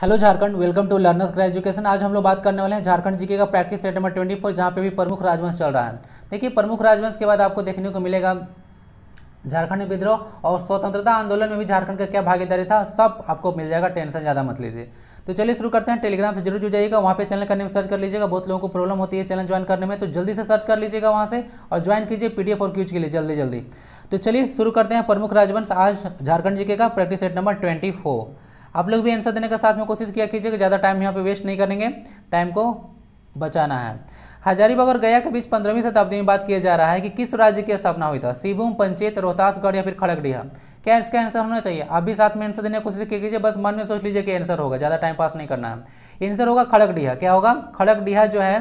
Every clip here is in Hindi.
Hello Jharkhand welcome to learners ग्रा एजुकेशन आज हम लोग बात करने वाले हैं झारखंड जीके का practice set number twenty four जहाँ पे भी प्रमुख राजवंश चल रहा है देखिए प्रमुख राजवंश के बाद आपको देखने को मिलेगा झारखंड विद्रोह और स्वतंत्रता आंदोलन में भी झारखंड का क्या भागीदारी था सब आपको मिल जाएगा टेंशन ज़्यादा मत लीजिए तो चलिए शुरू करते हैं टेलीग्राम से जरूर जुड़ जाइएगा वहाँ पे चैनल करने में सर्च कर लीजिएगा बहुत लोगों को प्रॉब्लम होती है चैनल ज्वाइन करने में तो जल्दी से सर्च कर लीजिएगा वहाँ से और ज्वाइन कीजिए पीडीएफ और क्यूज के लिए जल्दी जल्दी तो चलिए शुरू करते हैं प्रमुख राजवंश आज झारखंड जीके का practice set number twenty four आप लोग भी आंसर देने का साथ में कोशिश किया कीजिए कि ज़्यादा टाइम यहाँ पे वेस्ट नहीं करेंगे टाइम को बचाना है हजारीबाग और गया के बीच पंद्रहवीं शताब्दी में बात किया जा रहा है कि किस राज्य की स्थापना हुई था सिबुम पंचेत रोहतासगढ़ या फिर खड़गडीहा क्या इसका आंसर होना चाहिए आप भी साथ में आंसर देने की कोशिश कीजिए बस मन में सोच लीजिए कि आंसर होगा ज़्यादा टाइम पास नहीं करना है आंसर होगा खड़गडीहा क्या होगा खड़गडीहा जो है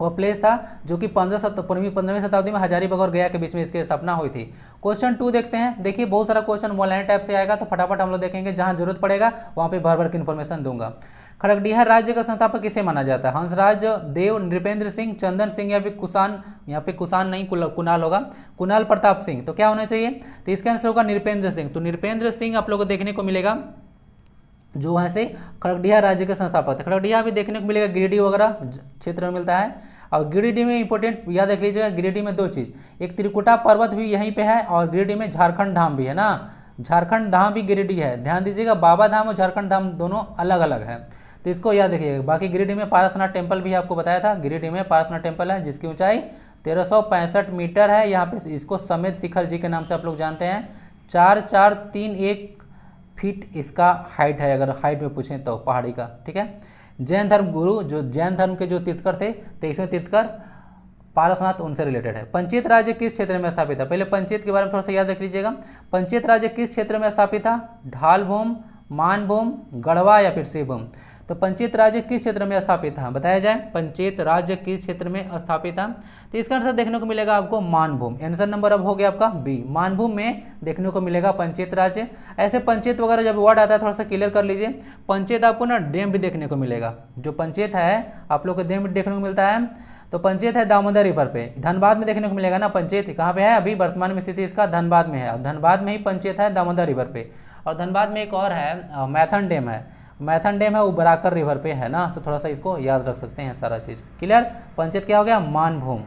वह प्लेस था जो कि पंद्रह सत पंद्रहवीं शताब्दी में हजारीबाग और गया के बीच में इसकी स्थापना हुई थी क्वेश्चन टू देखते हैं देखिए बहुत सारा क्वेश्चन मोलाइन टाइप से आएगा तो फटाफट हम लोग देखेंगे जहां जरूरत पड़ेगा वहां पे भर भर की इन्फॉर्मेशन दूंगा खड़गडीहर राज्य का संस्थापक किसे माना जाता है हंसराज देव नृपेंद्र सिंह चंदन सिंह या फिर कुसान यहाँ पे कुसान नहीं कुनाल होगा कुनाल प्रताप सिंह तो क्या होना चाहिए तो इसका आंसर होगा नृपेंद्र सिंह तो नृपेंद्र सिंह आप लोग को देखने को मिलेगा जो है से खड़गडिया राज्य के संस्थापक थे खड़गडिया भी देखने को मिलेगा गिरिडीह वगैरह क्षेत्र में मिलता है और गिरिडीह में इंपोर्टेंट याद रख लीजिएगा गिरिडीह में दो चीज़ एक त्रिकुटा पर्वत भी यहीं पे है और गिरिडीह में झारखंड धाम भी है ना झारखंड धाम भी गिरिडीह है ध्यान दीजिएगा बाबा धाम और झारखंड धाम दोनों अलग अलग है तो इसको याद रखिएगा बाकी गिरिडीह में पारसनाथ टेम्पल भी आपको बताया था गिरिडीह में पारसनाथ टेम्पल है जिसकी ऊंचाई तेरह मीटर है यहाँ पे इसको समेत शिखर जी के नाम से आप लोग जानते हैं चार चार तीन एक फीट इसका हाइट है अगर हाइट में पूछें तो पहाड़ी का ठीक है जैन धर्म गुरु जो जैन धर्म के जो तीर्थकर थे तेईसवें तो तीर्थकर पारसनाथ उनसे रिलेटेड है पंचायत राज्य किस क्षेत्र में स्थापित है पहले पंचायत के बारे में थोड़ा सा याद रख लीजिएगा पंचायत राज्य किस क्षेत्र में स्थापित था ढालभूम मानभूम गढ़वा या फिर शिवभूम तो पंचेत राज्य किस क्षेत्र में स्थापित था बताया जाए पंचेत राज्य किस क्षेत्र में स्थापित था तो इसका आंसर देखने को मिलेगा आपको मानभूम आंसर नंबर अब हो गया आपका बी मानभूम में देखने को मिलेगा पंचेत राज्य ऐसे पंचेत वगैरह जब वर्ड आता है थोड़ा सा क्लियर कर लीजिए पंचेत आपको ना डैम भी देखने को मिलेगा जो पंचेत है आप लोग को डैम देखने को मिलता है तो पंचेत है दामोदर रिवर पे धनबाद में देखने को मिलेगा ना पंचेत कहाँ पे है अभी वर्तमान में स्थिति इसका धनबाद में है और धनबाद में ही पंचेत है दामोदर रिवर पे और धनबाद में एक और है मैथन डैम है मैथन डैम है वो बराकर रिवर पे है ना तो थोड़ा सा इसको याद रख सकते हैं सारा चीज़ क्लियर पंचायत क्या हो गया मानभूम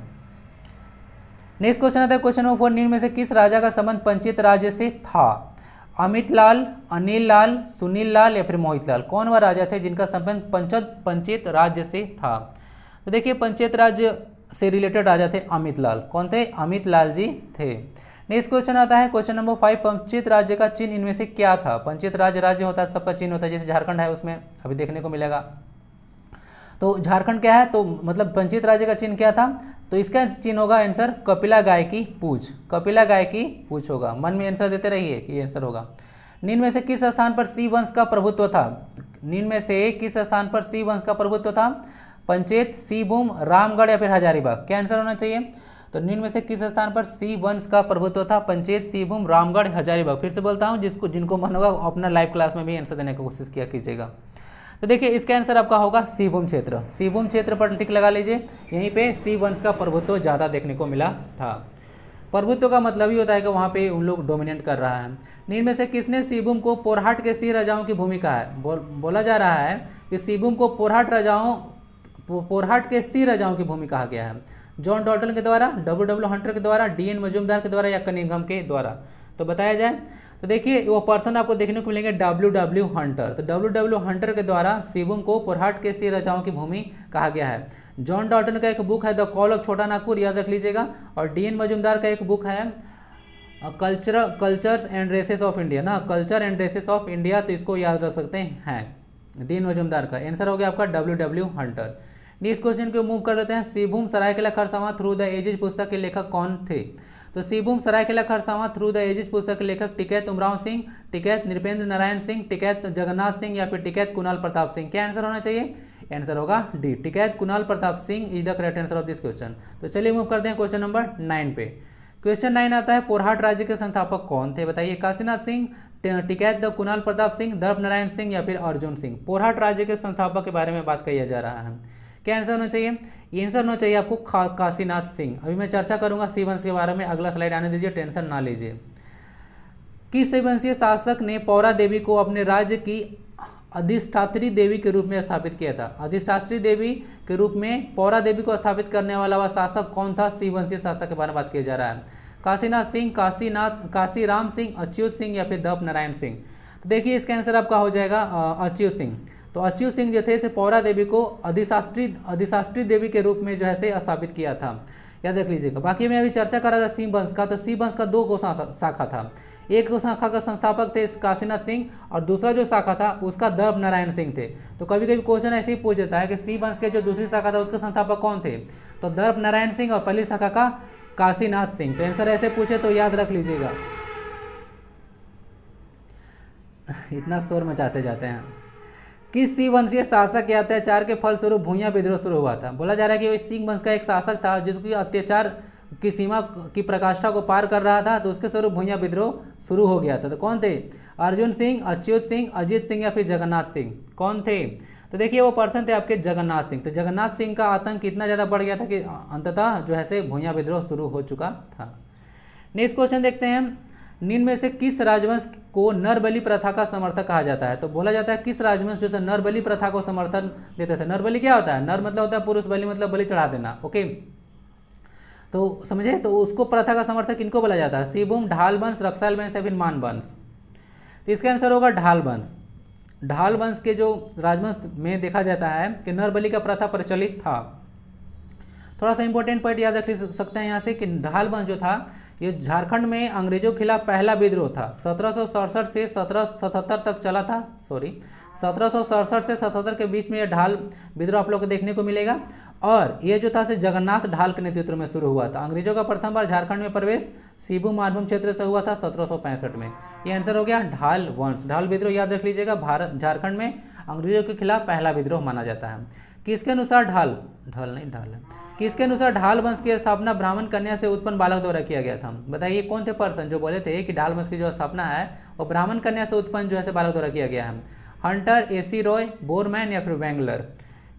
नेक्स्ट क्वेश्चन आता है क्वेश्चन नंबर फोर निम्न में से किस राजा का संबंध पंचित राज्य से था अमित लाल अनिल लाल सुनील लाल या फिर मोहित लाल कौन वह राजा थे जिनका संबंध पंचत पंचेत राज्य से था तो देखिए पंचेत राज्य से रिलेटेड राजा थे अमित लाल कौन थे अमित लाल जी थे नेक्स्ट क्वेश्चन आता है क्वेश्चन नंबर फाइव पंचित राज्य का चिन्ह इनमें से क्या था पंचित राज्य राज्य होता है तो सबका चिन्ह होता है जैसे झारखंड है उसमें अभी देखने को मिलेगा तो झारखंड क्या है तो मतलब पंचित राज्य का चिन्ह क्या था तो इसका चिन्ह होगा आंसर कपिला गाय की पूछ कपिला गाय की पूछ होगा मन में आंसर देते रहिए कि आंसर होगा निम्न में से किस स्थान पर सी वंश का प्रभुत्व था निम्न में से किस स्थान पर सी वंश का प्रभुत्व था पंचेत सी भूम रामगढ़ या फिर हजारीबाग क्या आंसर होना चाहिए तो निम्न में से किस स्थान पर सी वंश का प्रभुत्व था पंचेत सीभूम रामगढ़ हजारीबाग फिर से बोलता हूँ जिसको जिनको मन होगा अपना लाइव क्लास में भी आंसर देने की कोशिश किया कीजिएगा तो देखिए इसका आंसर आपका होगा सीभूम क्षेत्र सीभूम क्षेत्र पर टिक लगा लीजिए यहीं पर सी वंश का प्रभुत्व ज़्यादा देखने को मिला था प्रभुत्व का मतलब ही होता है कि वहाँ पे उन लोग डोमिनेट कर रहा है निम्न में से किसने सीबूम को पोरहाट के सी राजाओं की भूमिका है बोल, बोला जा रहा है कि सीबूम को पोरहाट राजाओं पोरहाट के सी राजाओं की भूमिका गया है जॉन डॉल्टन के द्वारा डब्ल्यू डब्ल्यू हंटर के द्वारा डी एन मजूमदार के द्वारा या कनिंगम के द्वारा तो बताया जाए तो देखिए वो पर्सन आपको देखने को मिलेंगे डब्ल्यू डब्ल्यू हंटर तो डब्ल्यू डब्ल्यू हंटर के द्वारा शिवम को पुरहाट के सी रचाओं की भूमि कहा गया है जॉन डॉल्टन का एक बुक है द कॉल ऑफ छोटा नागपुर याद रख लीजिएगा और डी एन मजूमदार का एक बुक है culture cultures and races of India ना culture and races of India तो इसको याद रख सकते हैं डी एन मजूमदार का आंसर हो गया आपका W W Hunter next question को मूव कर लेते हैं Shivbhum Saraikela Kharsawan through the ages पुस्तक के लेखक कौन थे तो Shivbhum Saraikela Kharsawan through the ages पुस्तक के लेखक टिकैत उमराव सिंह टिकैत नृपेंद्र नारायण सिंह टिकैत जगन्नाथ सिंह या फिर टिकैत कुणाल प्रताप सिंह क्या आंसर होना चाहिए आंसर होगा D Tikait Kunal Pratap Singh is the correct answer of this question तो चलिए मूव करते हैं क्वेश्चन नंबर नाइन पे क्वेश्चन नाइन आता है पोरहाट राज्य के संस्थापक कौन थे बताइए काशीनाथ सिंह टिकैत द कुणाल प्रताप सिंह धर्म नारायण सिंह या फिर अर्जुन सिंह पोरहाट राज्य के संस्थापक के बारे में बात किया जा रहा है क्या आंसर होना चाहिए आंसर होना चाहिए आपको खा, काशीनाथ सिंह अभी मैं चर्चा करूंगा सीवंश के बारे में अगला स्लाइड आने दीजिए टेंशन ना लीजिए किस वंशीय शासक ने पौरा देवी को अपने राज्य की अधिष्ठात्री देवी के रूप में स्थापित किया था अधिष्ठात्री देवी के रूप में पौरा देवी को स्थापित करने वाला वह शासक कौन था शिववंशीय शासक के बारे में बात किया जा रहा है काशीनाथ सिंह काशीनाथ काशीराम सिंह अच्युत सिंह या फिर दप नारायण सिंह तो देखिए इसका आंसर आपका हो जाएगा अच्युत सिंह तो अच्युत सिंह जो थे इसे पौरा देवी को अधिशास्त्री अधिशास्त्री देवी के रूप में जो है से स्थापित किया था याद रख लीजिएगा बाकी मैं अभी चर्चा कर रहा था सिंह वंश का तो सिंह वंश का दो गो शाखा था एक गो शाखा का संस्थापक थे काशीनाथ सिंह और दूसरा जो शाखा था उसका दर्भ नारायण सिंह थे तो कभी कभी क्वेश्चन ऐसे ही पूछ देता है कि सिंह वंश के जो दूसरी शाखा था उसके संस्थापक कौन थे तो दर्भ नारायण सिंह और पहली शाखा का काशीनाथ सिंह तो आंसर ऐसे पूछे तो याद रख लीजिएगा इतना शोर मचाते जाते हैं किस सिंह के शासक के अत्याचार के फलस्वरूप भूया विद्रोह शुरू हुआ था बोला जा रहा है कि वह सिंह वंश का एक शासक था जिसकी अत्याचार की सीमा की प्रकाष्ठा को पार कर रहा था तो उसके स्वरूप भूया विद्रोह शुरू हो गया था तो कौन थे अर्जुन सिंह अच्युत सिंह अजीत सिंह या फिर जगन्नाथ सिंह कौन थे तो देखिए वो पर्सन थे आपके जगन्नाथ सिंह तो जगन्नाथ सिंह का आतंक इतना ज़्यादा बढ़ गया था कि अंततः जो है से भूया विद्रोह शुरू हो चुका था नेक्स्ट क्वेश्चन देखते हैं निन्न में से किस राजवंश को नरबली प्रथा का समर्थक कहा जाता है तो बोला जाता है किस राजवंश जो है नरबली प्रथा को समर्थन देते थे नरबली क्या होता है नर मतलब होता है पुरुष बलि मतलब बलि चढ़ा देना ओके तो समझे तो उसको प्रथा का समर्थक किनको बोला जाता है सीबुम ढाल वंश रक्साल वंश या फिर मान वंश तो इसका आंसर होगा ढाल वंश ढाल वंश के जो राजवंश में देखा जाता है कि नरबली का प्रथा प्रचलित था थोड़ा सा इंपॉर्टेंट पॉइंट याद रख सकते हैं यहाँ से कि ढाल वंश जो था ये झारखंड में अंग्रेजों के खिलाफ पहला विद्रोह था सत्रह से सत्रह तक चला था सॉरी सत्रह से सतहत्तर के बीच में यह ढाल विद्रोह आप लोग को देखने को मिलेगा और ये जो था से जगन्नाथ ढाल के नेतृत्व में शुरू हुआ था अंग्रेजों का प्रथम बार झारखंड में प्रवेश सिबू मारभूम क्षेत्र से हुआ था सत्रह में ये आंसर हो गया ढाल वंश ढाल विद्रोह याद रख लीजिएगा भारत झारखंड में अंग्रेजों के खिलाफ पहला विद्रोह माना जाता है किसके अनुसार ढाल ढाल नहीं ढाल है किसके अनुसार ढाल वंश की स्थापना ब्राह्मण कन्या से उत्पन्न बालक द्वारा किया गया था बताइए कौन थे पर्सन जो बोले थे कि ढाल वंश की जो स्थापना है वो ब्राह्मण कन्या से उत्पन्न जो है से बालक द्वारा किया गया है हंटर एसी रॉय बोरमैन या फिर बैंगलर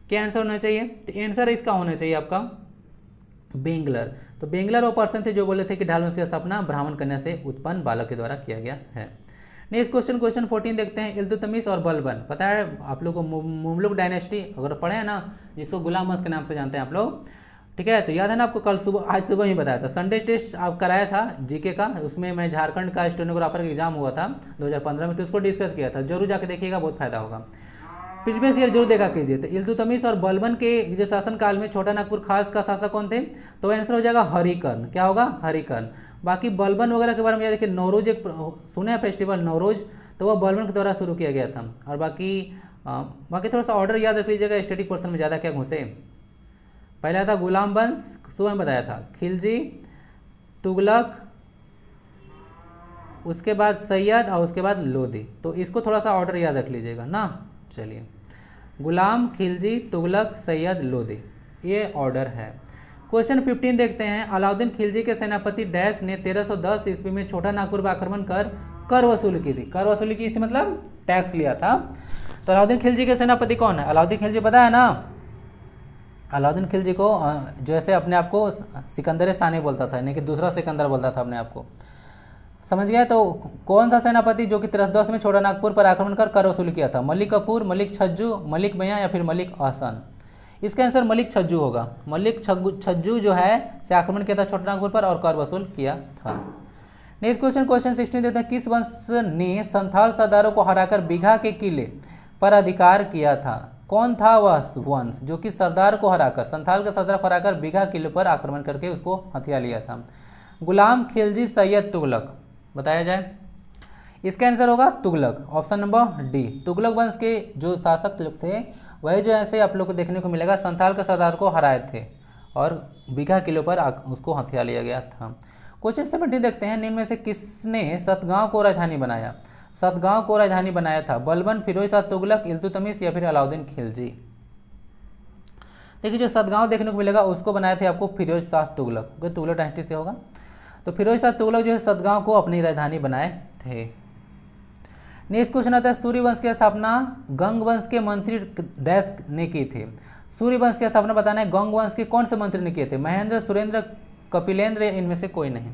क्या आंसर होना चाहिए तो आंसर इसका होना चाहिए आपका बेंगलर तो बेंगलर वो पर्सन थे जो बोले थे कि ढाल वंश की स्थापना ब्राह्मण कन्या से उत्पन्न बालक के द्वारा किया गया है नेक्स्ट क्वेश्चन क्वेश्चन फोर्टीन देखते हैं इल्तुतमिस और बलबन पता है आप लोग को मुमलुक डायनेस्टी अगर पढ़े हैं ना जिसको गुलाम वंश के नाम से जानते हैं आप लोग ठीक है तो याद है ना आपको कल सुबह आज सुबह ही बताया था संडे टेस्ट आप कराया था जीके का उसमें मैं झारखंड का स्टेनोग्राफर का एग्जाम हुआ था 2015 में तो उसको डिस्कस किया था जरूर जाके देखिएगा बहुत फायदा होगा प्रीवियस ईयर जरूर देखा कीजिए तो इल्तुतमिश और बलबन के जो शासनकाल में छोटा नागपुर खास का शासक कौन थे तो आंसर हो जाएगा हरिकर्ण क्या होगा हरिकर्ण बाकी बलबन वगैरह के बारे में याद देखिए नवरोज एक सुने फेस्टिवल नवरोज तो वह बलबन के द्वारा शुरू किया गया था और बाकी बाकी थोड़ा सा ऑर्डर याद रख लीजिएगा स्टडी पर्सन में ज़्यादा क्या घुसे पहला था गुलाम वंश सुबह बताया था खिलजी तुगलक उसके बाद सैयद और उसके बाद लोदी तो इसको थोड़ा सा ऑर्डर याद रख लीजिएगा ना चलिए गुलाम खिलजी तुगलक सैयद लोदी ये ऑर्डर है क्वेश्चन फिफ्टीन देखते हैं अलाउद्दीन खिलजी के सेनापति डैश ने 1310 ईस्वी में छोटा नागपुर पर आक्रमण कर कर वसूल की थी कर वसूली की थी मतलब टैक्स लिया था तो अलाउद्दीन खिलजी के सेनापति कौन है अलाउद्दीन खिलजी पता है ना अलाउद्दीन खिलजी को जो अपने आप को सिकंदर सानी बोलता था यानी कि दूसरा सिकंदर बोलता था अपने आप को समझ गया तो कौन सा सेनापति जो कि त्रसदस में छोटा नागपुर पर आक्रमण कर कर वसूल किया था मलिक कपूर मलिक छज्जू मलिक मैया या फिर मलिक अहसन इसका आंसर मलिक छज्जू होगा मलिक छज्जू जो है से आक्रमण किया था छोटा नागपुर पर और कर वसूल किया था नेक्स्ट क्वेश्चन क्वेश्चन सिक्सटीन देते हैं किस वंश ने संथाल सरदारों को हराकर बीघा के किले पर अधिकार किया था कौन था वह वंश जो कि सरदार को हराकर संथाल का सरदार को हराकर बीघा किले पर आक्रमण करके उसको हथिया लिया था गुलाम खिलजी सैयद तुगलक बताया जाए इसका आंसर होगा Tughlaq option number D Tughlaq वंश के जो शासक थे वही जो ऐसे आप लोग को देखने को मिलेगा संथाल के सरदार को हराए थे और बीघा किले पर उसको हथिया लिया गया था क्वेश्चन सेवेंटी देखते हैं निम्न में से किसने सतगांव को राजधानी बनाया सतगांव को राजधानी बनाया था बलबन फिरोज शाह तुगलक इल्तुतमिस या फिर अलाउद्दीन खिलजी देखिए जो सतगांव देखने को मिलेगा उसको बनाए थे आपको फिरोज शाह तुगलक क्योंकि तो तुगलक डायनेस्टी से होगा तो फिरोज शाह तुगलक जो है सतगांव को अपनी राजधानी बनाए थे नेक्स्ट क्वेश्चन आता है सूर्यवंश की स्थापना गंग वंश के मंत्री दैस ने की थी सूर्यवंश की स्थापना बताना है गंग वंश के कौन से मंत्री ने किए थे महेंद्र सुरेंद्र कपिलेंद्र इनमें से कोई नहीं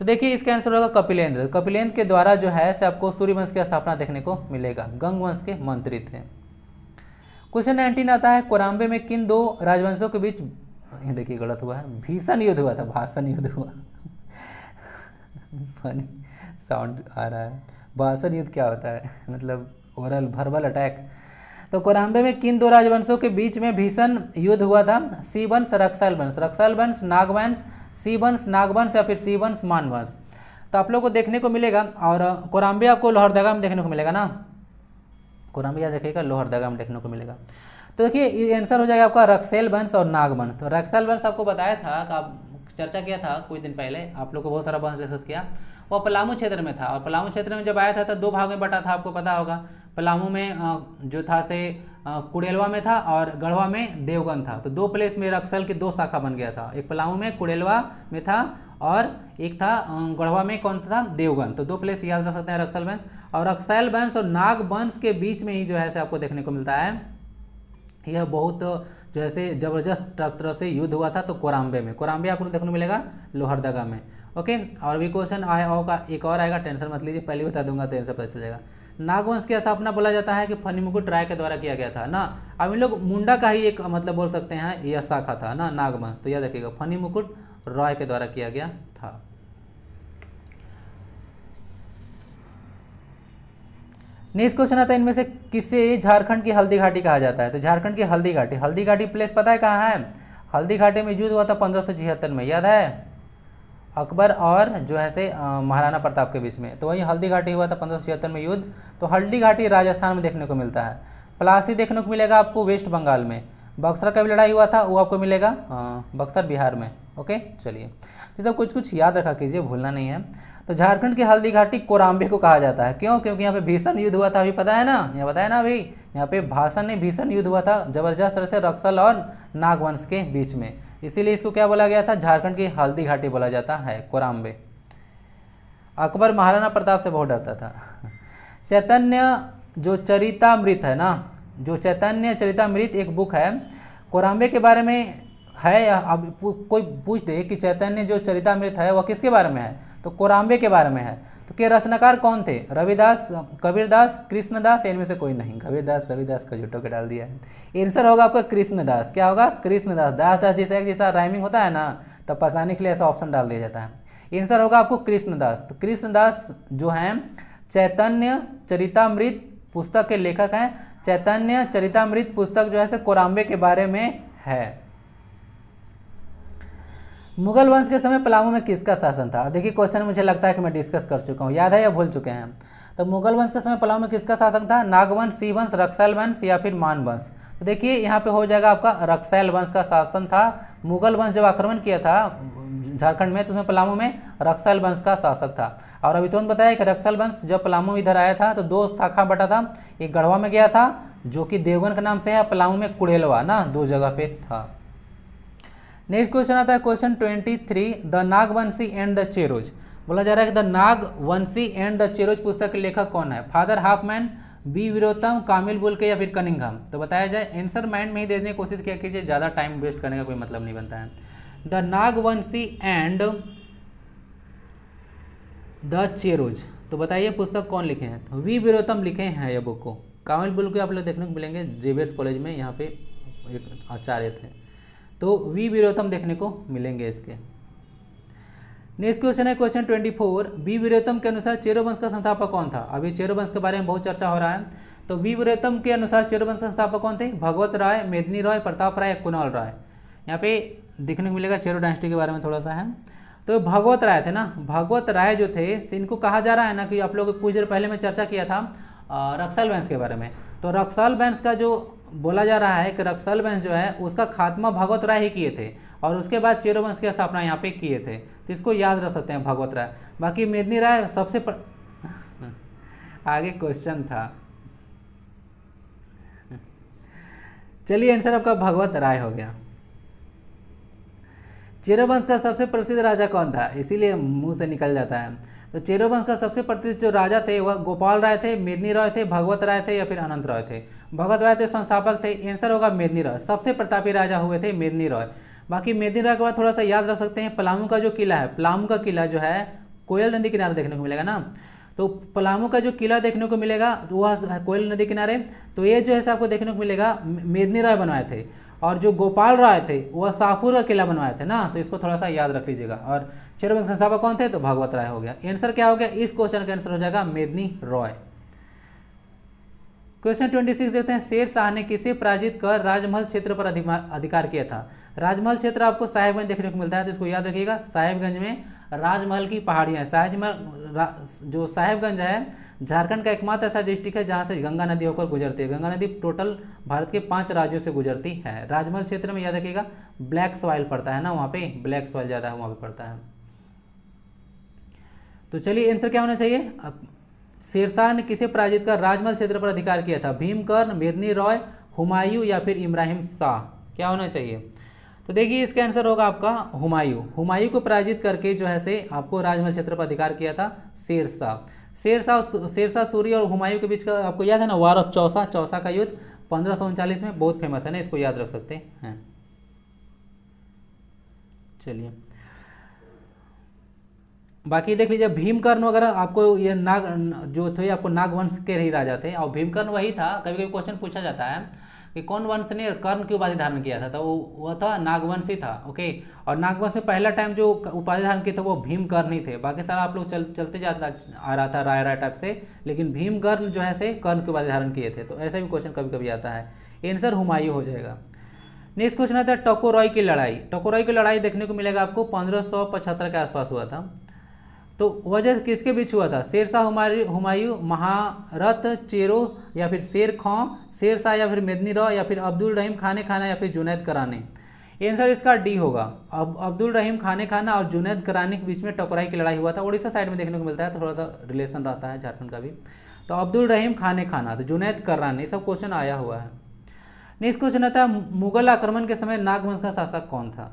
तो देखिए इसका आंसर होगा कपिलेंद्र कपिलेंद्र के द्वारा जो है से आपको सूर्यवंश की स्थापना देखने को मिलेगा गंग वंश के मंत्री थे क्वेश्चन नाइनटीन आता है कोराम्बे में किन दो राजवंशों के बीच ये देखिए गलत हुआ है भीषण युद्ध हुआ था भाषण युद्ध हुआ फनी साउंड आ रहा है भाषण युद्ध क्या होता है मतलब ओरल वर्बल अटैक तो कोराम्बे में किन दो राजवंशों के बीच में भीषण युद्ध हुआ था सी वंश रक्साल वंश रक्साल वंश नागवंश सीवंश नागवंश या फिर सीवंश मानवंश तो आप लोग को देखने को मिलेगा और कोराम्बे आपको लोहरदगा में देखने को मिलेगा ना कोराम्बे देखिएगा लोहरदगा में देखने को मिलेगा तो देखिए आंसर हो जाएगा आपका रक्सेल वंश और नागवंश तो रक्सेल वंश आपको बताया था आप चर्चा किया था कुछ दिन पहले आप लोग को बहुत सारा वंश डिस्कस किया वो पलामू क्षेत्र में था और पलामू क्षेत्र में जब आया था तो दो भाग में बटा था आपको पता होगा पलामू में जो था से कुड़ेलवा में था और गढ़वा में देवगन था तो दो प्लेस में रक्सल के दो शाखा बन गया था एक पलाऊ में कुड़ेलवा में था और एक था गढ़वा में कौन था देवगन तो दो प्लेस याद रख सकते हैं रक्सल वंश और रक्सल वंश और नाग वंश के बीच में ही जो है से आपको देखने को मिलता है यह बहुत जो है जबरदस्त तरह से युद्ध हुआ था तो कोराम्बे में कोराम्बे आपको देखने को मिलेगा लोहरदगा में ओके और भी क्वेश्चन आए और का एक और आएगा टेंशन मत लीजिए पहले बता दूंगा तो पता चल जाएगा नागवंश की स्थापना बोला जाता है कि फनीमुकुट राय के द्वारा किया गया था ना अब इन लोग मुंडा का ही एक मतलब बोल सकते हैं यह शाखा था ना नागवंश तो याद देखिएगा फनी मुकुट रॉय के द्वारा किया गया था नेक्स्ट क्वेश्चन आता है इनमें से किसे झारखंड की हल्दी घाटी कहा जाता है तो झारखंड की हल्दी घाटी हल्दी घाटी प्लेस पता है कहाँ है हल्दी घाटी में युद्ध हुआ था पंद्रह में याद है अकबर और जो है से महाराणा प्रताप के बीच में तो वही हल्दी घाटी हुआ था पंद्रह में युद्ध तो हल्दी घाटी राजस्थान में देखने को मिलता है प्लासी देखने को मिलेगा आपको वेस्ट बंगाल में बक्सर का भी लड़ाई हुआ था वो आपको मिलेगा बक्सर बिहार में ओके चलिए ये सब कुछ कुछ याद रखा कीजिए भूलना नहीं है तो झारखंड की हल्दी घाटी कोराम्बे को कहा जाता है क्यों क्योंकि यहाँ पे भीषण युद्ध हुआ था अभी पता है ना यहाँ बताया ना अभी यहाँ पे भाषण ने भीषण युद्ध हुआ था जबरदस्त तरह से रक्सल और नागवंश के बीच में इसीलिए इसको क्या बोला गया था झारखंड की हल्दी घाटी बोला जाता है कोराम्बे अकबर महाराणा प्रताप से बहुत डरता था चैतन्य जो चरितामृत है ना जो चैतन्य चरितामृत एक बुक है कोराम्बे के बारे में है या अब कोई पूछ दे कि चैतन्य जो चरितमृत है वह किसके बारे में है तो कोराम्बे के बारे में है तो के रचनाकार कौन थे रविदास कबीरदास कृष्णदास इनमें से कोई नहीं कबीरदास रविदास का झुटो के डाल दिया है आंसर होगा आपका कृष्णदास क्या होगा कृष्णदास दास दास जैसा एक जैसा राइमिंग होता है ना तब पसाने के लिए ऐसा ऑप्शन डाल दिया जाता है आंसर होगा आपको कृष्णदास तो कृष्णदास जो हैं चैतन्य चरितामृत पुस्तक के लेखक हैं चैतन्य चरितामृत पुस्तक जो है से कोराम्बे के बारे में है मुगल वंश के समय पलामू में किसका शासन था देखिए क्वेश्चन मुझे लगता है कि मैं डिस्कस कर चुका हूँ याद है या भूल चुके हैं तो मुगल वंश के समय पलामू में किसका शासन था नागवंश सी वंश रक्सैल वंश या फिर मान वंश तो देखिए यहाँ पे हो जाएगा आपका रक्सैल वंश का शासन था मुगल वंश जब आक्रमण किया था झारखंड में तो उसमें पलामू में रक्सैल वंश का शासक था और अभी तुरंत तो बताया कि रक्सल वंश जब पलामू इधर आया था तो दो शाखा बटा था एक गढ़वा में गया था जो कि देवगन के नाम से है पलामू में कुड़ेलवा ना दो जगह पे था नेक्स्ट क्वेश्चन आता है question twenty three the Nagvanshi and the Cheros बोला जा रहा है कि the Nagvanshi and the Cheros पुस्तक के लेखक कौन है father Hoffmann B Virottam Kamil Bulcke या फिर कनिंघम तो बताया जाए एंसर माइंड में ही देने की कोशिश किया कीजिए ज़्यादा टाइम वेस्ट करने का कोई मतलब नहीं बनता है the Nagvanshi and the Cheros तो बताइए पुस्तक कौन लिखे हैं तो वी विरोतम लिखे हैं ये बुक को कामिल बुल के आप लोग देखने को मिलेंगे जेवियर्स कॉलेज में यहाँ पे एक आचार्य थे तो वी विरोधम देखने को मिलेंगे इसके नेक्स्ट क्वेश्चन है question twenty four V Virottam के अनुसार चेरोवंश का संस्थापक कौन था अभी चेरोवंश के बारे में बहुत चर्चा हो रहा है तो वी विरोतम के अनुसार चेरोवंश का संस्थापक कौन थे भगवत राय मेदनी रॉय प्रताप राय कुणाल राय यहाँ पे देखने को मिलेगा चेरो डायनेस्टी के बारे में थोड़ा सा है तो भगवत राय थे ना भगवत राय जो थे इनको कहा जा रहा है ना कि आप लोग कुछ देर पहले मैं चर्चा किया था रक्सल वंश के बारे में तो रक्सल वंश का जो बोला जा रहा है कि रक्सल वंश जो है उसका खात्मा भगवत राय ही किए थे और उसके बाद चेरोवंश की स्थापना यहाँ पे किए थे तो इसको याद रख सकते हैं भगवत राय बाकी मेदनी राय सबसे पर... आगे क्वेश्चन था चलिए आंसर आपका भगवत राय हो गया चेरोवंश का सबसे प्रसिद्ध राजा कौन था इसीलिए मुंह से निकल जाता है तो चेरोवंश का सबसे प्रतिष्ठित जो राजा थे वह गोपाल राय थे मेदनी राय थे भगवत राय थे या फिर अनंत राय थे भगवत राय थे संस्थापक थे आंसर होगा मेदनी राय सबसे प्रतापी राजा हुए थे मेदनी राय बाकी मेदनी राय के बाद थोड़ा सा याद रख सकते हैं पलामू का जो किला है पलामू का किला जो है कोयल नदी किनारे देखने को मिलेगा ना तो पलामू का जो किला देखने को मिलेगा तो वह कोयल नदी किनारे तो ये जो है आपको देखने को मिलेगा मेदनी राय बनवाए थे और जो गोपाल राय थे वह शाहपुर का किला बनवाए थे ना तो इसको थोड़ा सा याद रख लीजिएगा और के संस्थापक कौन थे तो भागवत राय हो गया आंसर क्या हो गया इस क्वेश्चन का आंसर हो जाएगा Medini Rai question twenty six देखते हैं शेर शाह ने किसे पराजित कर राजमहल क्षेत्र पर अधिकार किया था राजमहल क्षेत्र आपको साहेबगंज देखने को मिलता है तो इसको याद रखिएगा साहेबगंज में राजमहल की पहाड़ियां साहेबमहल जो साहेबगंज है झारखंड का एकमात्र ऐसा डिस्ट्रिक्ट है जहां से गंगा नदी होकर गुजरती है गंगा नदी टोटल भारत के पांच राज्यों से गुजरती है राजमहल क्षेत्र में याद रखिएगा ब्लैक सॉइल पड़ता है ना वहाँ पे ब्लैक सॉइल ज़्यादा है वहाँ पे पड़ता है तो चलिए आंसर क्या होना चाहिए अब शेरशाह ने किसे पराजित कर राजमहल क्षेत्र पर अधिकार किया था भीमकर्ण मेदनी रॉय हुमायूं या फिर इब्राहिम शाह क्या होना चाहिए तो देखिए इसका आंसर होगा आपका हुमायूं हुमायूं को पराजित करके जो है से आपको राजमहल क्षेत्र पर अधिकार किया था शेरशाह शेरशाह शेरशाह सूरी और हुमायूं के बीच का आपको याद है ना वार ऑफ चौसा चौसा का युद्ध पंद्रह में बहुत फेमस है ना इसको याद रख सकते हैं हाँ। चलिए बाकी देख लीजिए भीमकर्ण वगैरह आपको ये नाग जो थे आपको नागवंश के ही राजा थे और भीमकर्ण वही था कभी कभी क्वेश्चन पूछा जाता है कि कौन वंश ने कर्ण की उपाधि धारण किया था तो वो वह था नागवंश था ओके और नागवंश से पहला टाइम जो उपाधि धारण किया था वो भीमकर्ण ही थे बाकी सारा आप लोग चल चलते जाता आ रहा था राय राय टाइप से लेकिन भीमकर्ण जो है से कर्ण की उपाधि धारण किए थे तो ऐसा भी क्वेश्चन कभी कभी आता है आंसर हुमायूं हो जाएगा नेक्स्ट क्वेश्चन आता है टकोरॉय की लड़ाई टकोरॉय की लड़ाई देखने को मिलेगा आपको पंद्रह के आसपास हुआ था तो वजह किसके बीच हुआ था शेरशाह हुमायूं हुमायूं महारत चेरो या फिर शेर खौ शेरशाह या फिर मेदनी रॉ या फिर अब्दुल रहीम खाने खाना या फिर जुनैद कराने आंसर इसका डी होगा अब अब्दुल रहीम खाने खाना और जुनैद कराने के बीच में टकराई की लड़ाई हुआ था उड़ीसा साइड में देखने को मिलता है तो थोड़ा सा रिलेशन रहता है झारखंड का भी तो अब्दुल रहीम खाने खाना तो जुनैद कराने सब क्वेश्चन आया हुआ है नेक्स्ट क्वेश्चन आता है मुगल आक्रमण के समय नागवंश का शासक कौन था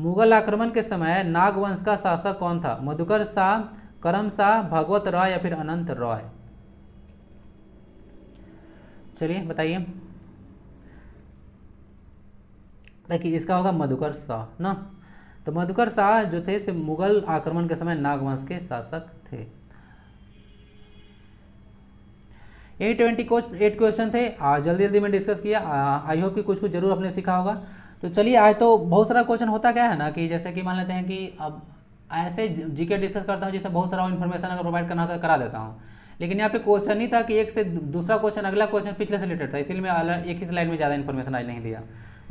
मुगल आक्रमण के समय नागवंश का शासक कौन था मधुकर शाह करम शाह भगवत रॉय या फिर अनंत रॉय चलिए बताइए देखिए इसका होगा मधुकर शाह ना तो मधुकर शाह जो थे से मुगल आक्रमण के समय नागवंश के शासक थे ए ट्वेंटी एट क्वेश्चन थे आ, जल्दी जल्दी में डिस्कस किया आई होप कि कुछ कुछ जरूर आपने सीखा होगा तो चलिए आज तो बहुत सारा क्वेश्चन होता क्या है ना कि जैसे कि मान लेते हैं कि अब ऐसे जीके डिस्कस करता हूँ जिससे बहुत सारा इन्फॉर्मेशन अगर प्रोवाइड करना होता करा देता हूँ लेकिन यहाँ पे क्वेश्चन ही था कि एक से दूसरा क्वेश्चन अगला क्वेश्चन पिछले से रिलेटेड था इसीलिए मैं एक ही स्लाइड में ज़्यादा इन्फॉर्मेशन आज नहीं दिया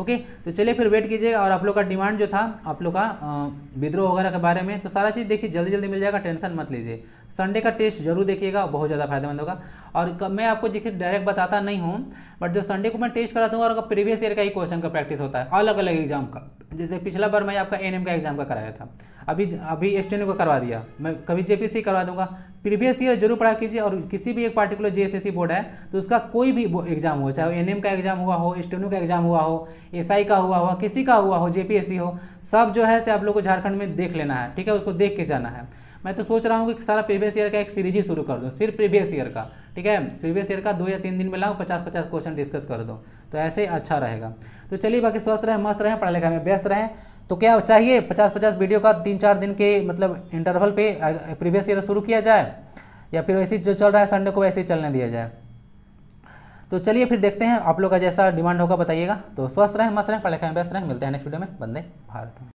ओके तो चलिए फिर वेट कीजिए और आप लोग का डिमांड जो था आप लोग का विद्रोह वगैरह के बारे में तो सारा चीज़ देखिए जल्दी जल्दी मिल जाएगा टेंशन मत लीजिए संडे का टेस्ट जरूर देखिएगा बहुत ज़्यादा फायदेमंद होगा और मैं आपको देखिए डायरेक्ट बताता नहीं हूँ बट जो संडे को मैं टेस्ट कराता हूँ और प्रीवियस ईयर का ही क्वेश्चन का प्रैक्टिस होता है अलग अलग एग्जाम का जैसे पिछला बार मैं आपका एन का एग्जाम का कराया था अभी अभी एस का करवा दिया मैं कभी जे करवा दूंगा प्रीवियस ईयर जरूर पढ़ा कीजिए और किसी भी एक पार्टिकुलर जे बोर्ड है तो उसका कोई भी एग्जाम हो चाहे एनएम का एग्जाम हुआ हो एस का एग्जाम हुआ हो एस का हुआ हो किसी का हुआ हो जे हो सब जो है से आप लोग को झारखंड में देख लेना है ठीक है उसको देख के जाना है मैं तो सोच रहा हूँ कि सारा प्रीवियस ईयर का एक सीरीज ही शुरू कर दूँ सिर्फ प्रीवियस ईयर का ठीक है प्रीवियस ईयर का दो या तीन दिन में लाऊँ पचास पचास क्वेश्चन डिस्कस कर दूँ तो ऐसे अच्छा रहेगा तो चलिए बाकी स्वस्थ रहें मस्त रहें पढ़ा लिखा में व्यस्त रहें तो क्या चाहिए पचास पचास वीडियो का तीन चार दिन के मतलब इंटरवल पर प्रीवियस ईयर शुरू किया जाए या फिर वैसे जो चल रहा है संडे को वैसे ही चलने दिया जाए तो चलिए फिर देखते हैं आप लोग का जैसा डिमांड होगा बताइएगा तो स्वस्थ रहें मस्त रहें लिखा में व्यस्त रहें मिलते हैं नेक्स्ट वीडियो में बंदे भारत में